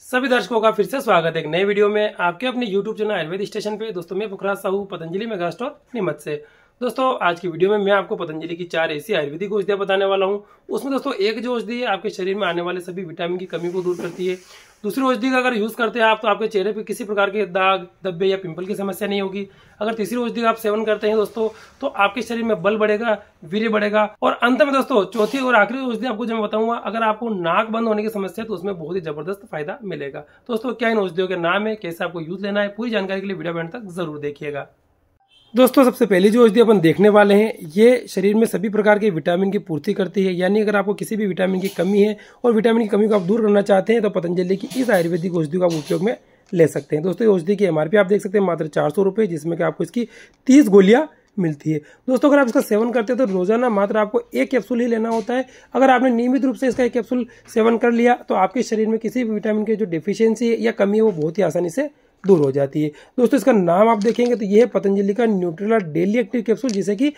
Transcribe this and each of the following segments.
सभी दर्शकों का फिर से स्वागत है एक नए वीडियो में आपके अपने YouTube चैनल आयुर्वेद स्टेशन पे दोस्तों मैं पुखराज साहू पतंजलि मेगा स्टोर निमत से दोस्तों आज की वीडियो में मैं आपको पतंजलि की चार ऐसी आयुर्वेदिक औषधियाँ बताने वाला हूँ उसमें दोस्तों एक जो औषधि है आपके शरीर में आने वाले सभी विटामिन की कमी को दूर करती है दूसरी औषधि का अगर यूज़ करते हैं आप तो आपके चेहरे पर किसी प्रकार के दाग धब्बे या पिंपल की समस्या नहीं होगी अगर तीसरी औषधि का आप सेवन करते हैं दोस्तों तो आपके शरीर में बल बढ़ेगा वीर्य बढ़ेगा और अंत में दोस्तों चौथी और आखिरी औषधि आपको जो मैं बताऊंगा अगर आपको नाक बंद होने की समस्या है तो उसमें बहुत ही जबरदस्त फायदा मिलेगा दोस्तों क्या इन औषधियों के नाम है कैसे आपको यूज लेना है पूरी जानकारी के लिए वीडियो बैंड तक जरूर देखिएगा दोस्तों सबसे पहली जो औषधि अपन देखने वाले हैं ये शरीर में सभी प्रकार के विटामिन की पूर्ति करती है यानी अगर आपको किसी भी विटामिन की कमी है और विटामिन की कमी को आप दूर करना चाहते हैं तो पतंजलि की इस आयुर्वेदिक औषधि को आप उपयोग में ले सकते हैं दोस्तों ये औषधि की एम आप देख सकते हैं मात्र चार सौ जिसमें कि आपको इसकी तीस गोलियाँ मिलती है दोस्तों अगर आप इसका सेवन करते हैं तो रोजाना मात्र आपको एक कैप्सूल ही लेना होता है अगर आपने नियमित रूप से इसका एक कैप्सूल सेवन कर लिया तो आपके शरीर में किसी भी विटामिन की जो डिफिशियंसी है या कमी है वो बहुत ही आसानी से दूर हो जाती है दोस्तों इसका नाम आप देखेंगे तो यह है पतंजलि का न्यूट्रेला डेली एक्टिव कैप्सूल जिसे कि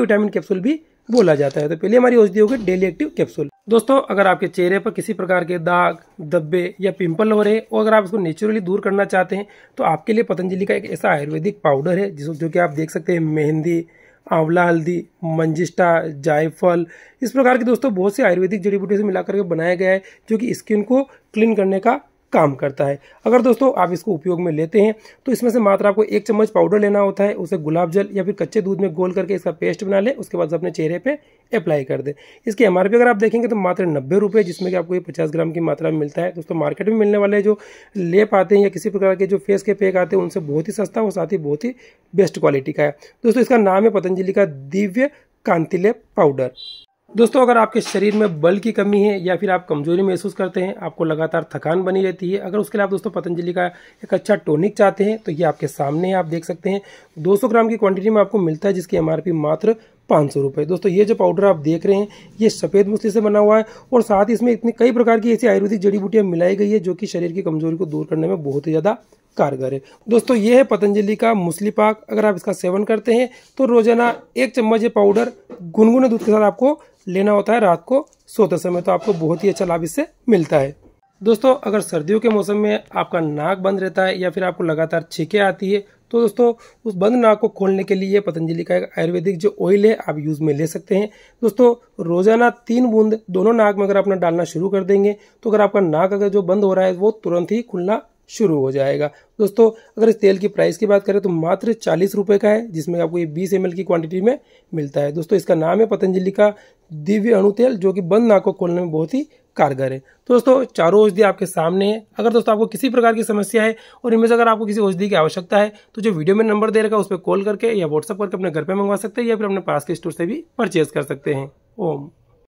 विटामिन कैप्सूल भी बोला जाता है तो पहले हमारी औषधि होगी डेली एक्टिव कैप्सूल दोस्तों अगर आपके चेहरे पर किसी प्रकार के दाग धब्बे या पिंपल हो रहे और अगर आप इसको नेचुरली दूर करना चाहते हैं तो आपके लिए पतंजलि का एक ऐसा आयुर्वेदिक पाउडर है जिसको जो कि आप देख सकते हैं मेहंदी आंवला हल्दी मंजिष्टा जायफल इस प्रकार के दोस्तों बहुत से आयुर्वेदिक जड़ी बूटी से मिलाकर के बनाया गया है जो कि स्किन को क्लीन करने का काम करता है अगर दोस्तों आप इसको उपयोग में लेते हैं तो इसमें से मात्र आपको एक चम्मच पाउडर लेना होता है उसे गुलाब जल या फिर कच्चे दूध में गोल करके इसका पेस्ट बना लें उसके बाद अपने चेहरे पर अप्लाई कर दें इसकी एम अगर आप देखेंगे तो मात्र नब्बे रुपये जिसमें कि आपको ये पचास ग्राम की मात्रा में मिलता है दोस्तों मार्केट में मिलने वाले जो लेप आते हैं या किसी प्रकार के जो फेस के पैक आते हैं उनसे बहुत ही सस्ता और साथ ही बहुत ही बेस्ट क्वालिटी का है दोस्तों इसका नाम है पतंजलि का दिव्य कांतिलेप पाउडर दोस्तों अगर आपके शरीर में बल की कमी है या फिर आप कमजोरी महसूस करते हैं आपको लगातार थकान बनी रहती है अगर उसके लिए आप दोस्तों पतंजलि का एक अच्छा टोनिक चाहते हैं तो ये आपके सामने है आप देख सकते हैं 200 ग्राम की क्वांटिटी में आपको मिलता है जिसकी एमआरपी मात्र पाँच सौ रुपये दोस्तों ये जो पाउडर आप देख रहे हैं ये सफ़ेद मछली से बना हुआ है और साथ ही इसमें इतनी कई प्रकार की ऐसी आयुर्वेदिक जड़ी बूटियाँ मिलाई गई है जो कि शरीर की कमजोरी को दूर करने में बहुत ही ज़्यादा कारगर है दोस्तों ये है पतंजलि का मुसली पाक अगर आप इसका सेवन करते हैं तो रोजाना एक चम्मच ये पाउडर गुनगुने दूध के साथ आपको लेना होता है रात को सोते समय तो आपको बहुत ही अच्छा लाभ इससे मिलता है दोस्तों अगर सर्दियों के मौसम में आपका नाक बंद रहता है या फिर आपको लगातार छीके आती है तो दोस्तों उस बंद नाक को खोलने के लिए पतंजलि का एक आयुर्वेदिक जो ऑयल है आप यूज़ में ले सकते हैं दोस्तों रोजाना तीन बूंद दोनों नाक में अगर अपना डालना शुरू कर देंगे तो अगर आपका नाक अगर जो बंद हो रहा है वो तुरंत ही खुलना शुरू हो जाएगा दोस्तों अगर इस तेल की प्राइस की बात करें तो मात्र चालीस रुपये का है जिसमें आपको ये बीस एम की क्वांटिटी में मिलता है दोस्तों इसका नाम है पतंजलि का दिव्य अणु तेल जो कि बंद नाक को खोलने में बहुत ही कारगर है तो दोस्तों चारों औषधि आपके सामने है अगर दोस्तों आपको किसी प्रकार की समस्या है और इनमें से अगर आपको किसी औषधि की आवश्यकता है तो जो वीडियो में नंबर दे रखा है उस पर कॉल करके या व्हाट्सअप करके अपने घर पर मंगवा सकते हैं या फिर अपने पास के स्टोर से भी परचेज कर सकते हैं ओम